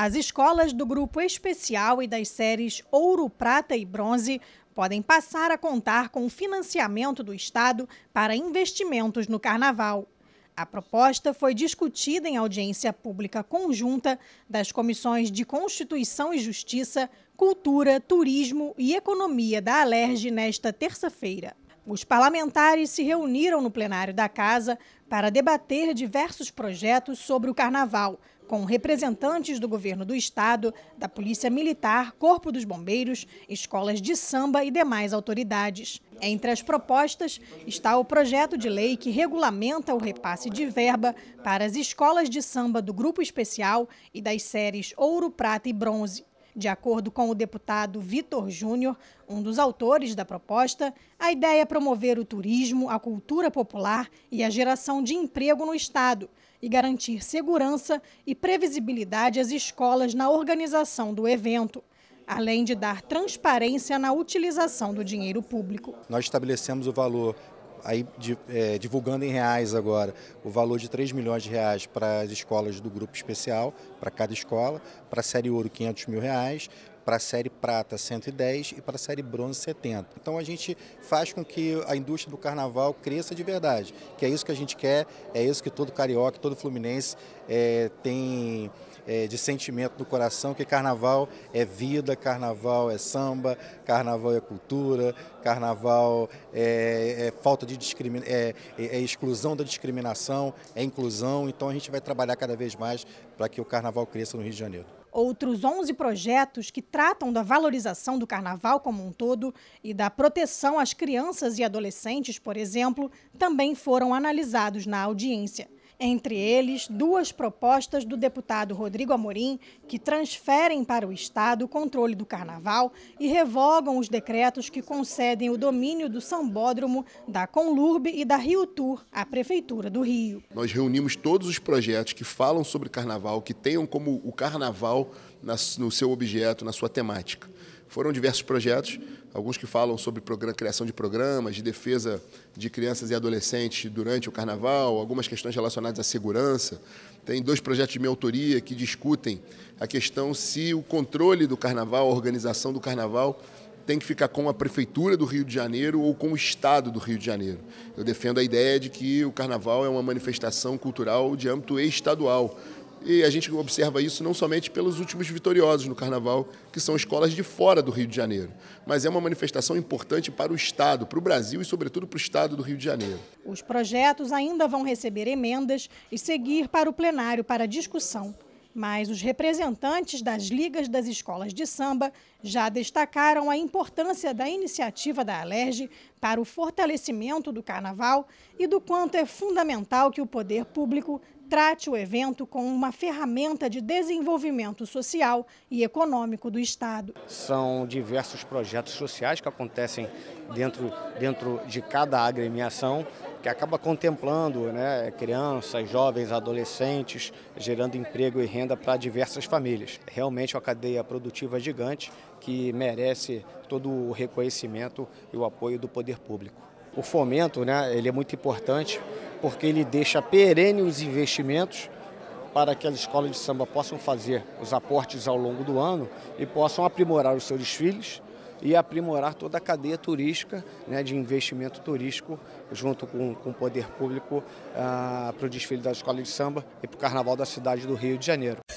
As escolas do grupo especial e das séries Ouro, Prata e Bronze podem passar a contar com o financiamento do Estado para investimentos no Carnaval. A proposta foi discutida em audiência pública conjunta das comissões de Constituição e Justiça, Cultura, Turismo e Economia da Alerj nesta terça-feira. Os parlamentares se reuniram no plenário da casa para debater diversos projetos sobre o carnaval, com representantes do governo do estado, da Polícia Militar, Corpo dos Bombeiros, escolas de samba e demais autoridades. Entre as propostas está o projeto de lei que regulamenta o repasse de verba para as escolas de samba do Grupo Especial e das séries Ouro, Prata e Bronze. De acordo com o deputado Vitor Júnior, um dos autores da proposta, a ideia é promover o turismo, a cultura popular e a geração de emprego no Estado e garantir segurança e previsibilidade às escolas na organização do evento além de dar transparência na utilização do dinheiro público. Nós estabelecemos o valor aí de, é, divulgando em reais agora o valor de 3 milhões de reais para as escolas do grupo especial, para cada escola, para a série ouro 500 mil reais, para a série prata 110 e para a série bronze 70. Então a gente faz com que a indústria do carnaval cresça de verdade, que é isso que a gente quer, é isso que todo carioca, todo fluminense é, tem é, de sentimento do coração, que carnaval é vida, carnaval é samba, carnaval é cultura, carnaval é, é falta de discriminação, é, é, é exclusão da discriminação, é inclusão, então a gente vai trabalhar cada vez mais para que o carnaval cresça no Rio de Janeiro outros 11 projetos que tratam da valorização do carnaval como um todo e da proteção às crianças e adolescentes, por exemplo, também foram analisados na audiência. Entre eles, duas propostas do deputado Rodrigo Amorim, que transferem para o Estado o controle do carnaval e revogam os decretos que concedem o domínio do Sambódromo, da Conlurbe e da Rio Tour à Prefeitura do Rio. Nós reunimos todos os projetos que falam sobre carnaval, que tenham como o carnaval no seu objeto, na sua temática. Foram diversos projetos, alguns que falam sobre criação de programas, de defesa de crianças e adolescentes durante o carnaval, algumas questões relacionadas à segurança. Tem dois projetos de minha autoria que discutem a questão se o controle do carnaval, a organização do carnaval, tem que ficar com a prefeitura do Rio de Janeiro ou com o estado do Rio de Janeiro. Eu defendo a ideia de que o carnaval é uma manifestação cultural de âmbito estadual, e a gente observa isso não somente pelos últimos vitoriosos no Carnaval, que são escolas de fora do Rio de Janeiro, mas é uma manifestação importante para o Estado, para o Brasil e, sobretudo, para o Estado do Rio de Janeiro. Os projetos ainda vão receber emendas e seguir para o plenário para discussão. Mas os representantes das ligas das escolas de samba já destacaram a importância da iniciativa da Alerj para o fortalecimento do carnaval e do quanto é fundamental que o poder público trate o evento como uma ferramenta de desenvolvimento social e econômico do Estado. São diversos projetos sociais que acontecem dentro, dentro de cada agremiação, que acaba contemplando né, crianças, jovens, adolescentes, gerando emprego e renda para diversas famílias. Realmente é uma cadeia produtiva gigante que merece todo o reconhecimento e o apoio do poder público. O fomento né, ele é muito importante porque ele deixa perene os investimentos para que as escolas de samba possam fazer os aportes ao longo do ano e possam aprimorar os seus desfiles e aprimorar toda a cadeia turística né, de investimento turístico junto com, com o poder público ah, para o desfile da escola de samba e para o carnaval da cidade do Rio de Janeiro.